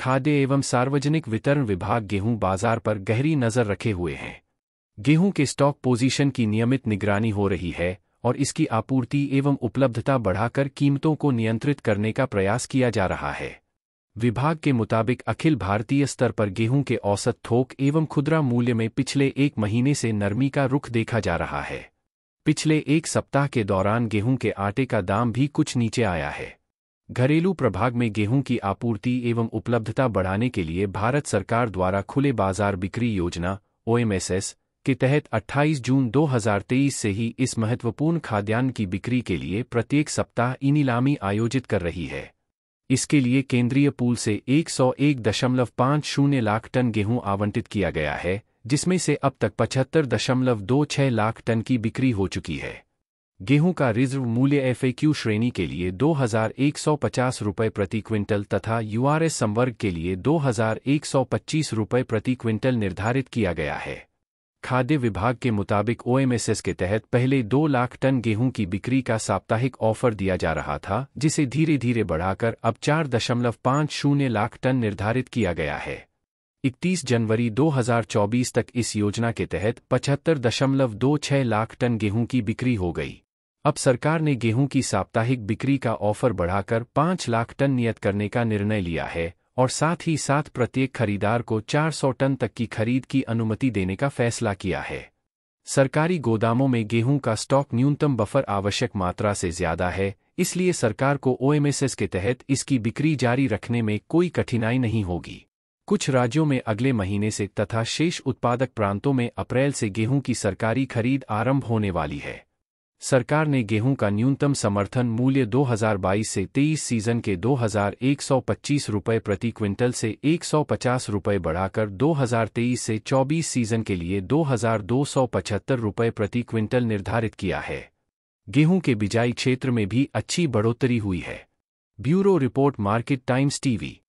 खाद्य एवं सार्वजनिक वितरण विभाग गेहूं बाजार पर गहरी नजर रखे हुए हैं गेहूं के स्टॉक पोजीशन की नियमित निगरानी हो रही है और इसकी आपूर्ति एवं उपलब्धता बढ़ाकर कीमतों को नियंत्रित करने का प्रयास किया जा रहा है विभाग के मुताबिक अखिल भारतीय स्तर पर गेहूं के औसत थोक एवं खुदरा मूल्य में पिछले एक महीने से नरमी का रुख देखा जा रहा है पिछले एक सप्ताह के दौरान गेहूं के आटे का दाम भी कुछ नीचे आया है घरेलू प्रभाग में गेहूं की आपूर्ति एवं उपलब्धता बढ़ाने के लिए भारत सरकार द्वारा खुले बाजार बिक्री योजना ओएमएसएस के तहत 28 जून 2023 से ही इस महत्वपूर्ण खाद्यान्न की बिक्री के लिए प्रत्येक सप्ताह ई नीलामी आयोजित कर रही है इसके लिए केंद्रीय पूल से एक लाख टन गेहूं आवंटित किया गया है जिसमें से अब तक पचहत्तर लाख टन की बिक्री हो चुकी है गेहूं का रिजर्व मूल्य एफएक्यू श्रेणी के लिए दो रुपये प्रति क्विंटल तथा यूआरएस संवर्ग के लिए दो रुपये प्रति क्विंटल निर्धारित किया गया है खाद्य विभाग के मुताबिक ओएमएसएस के तहत पहले दो लाख टन गेहूं की बिक्री का साप्ताहिक ऑफर दिया जा रहा था जिसे धीरे धीरे बढ़ाकर अब चार दशमलव पाँच शून्य लाख टन निर्धारित किया गया है 31 जनवरी 2024 तक इस योजना के तहत पचहत्तर दशमलव दो छह लाख टन गेहूं की बिक्री हो गई अब सरकार ने गेहूं की साप्ताहिक बिक्री का ऑफर बढ़ाकर पाँच लाख टन नियत करने का निर्णय लिया है और साथ ही साथ प्रत्येक खरीदार को 400 टन तक की खरीद की अनुमति देने का फैसला किया है सरकारी गोदामों में गेहूं का स्टॉक न्यूनतम बफर आवश्यक मात्रा से ज्यादा है इसलिए सरकार को ओएमएसएस के तहत इसकी बिक्री जारी रखने में कोई कठिनाई नहीं होगी कुछ राज्यों में अगले महीने से तथा शेष उत्पादक प्रांतों में अप्रैल से गेहूं की सरकारी खरीद आरंभ होने वाली है सरकार ने गेहूं का न्यूनतम समर्थन मूल्य 2022 से 23 सीजन के 2125 रुपए प्रति क्विंटल से 150 रुपए बढ़ाकर 2023 से 24 सीजन के लिए दो रुपए प्रति क्विंटल निर्धारित किया है गेहूं के बिजाई क्षेत्र में भी अच्छी बढ़ोतरी हुई है bureau report Market Times TV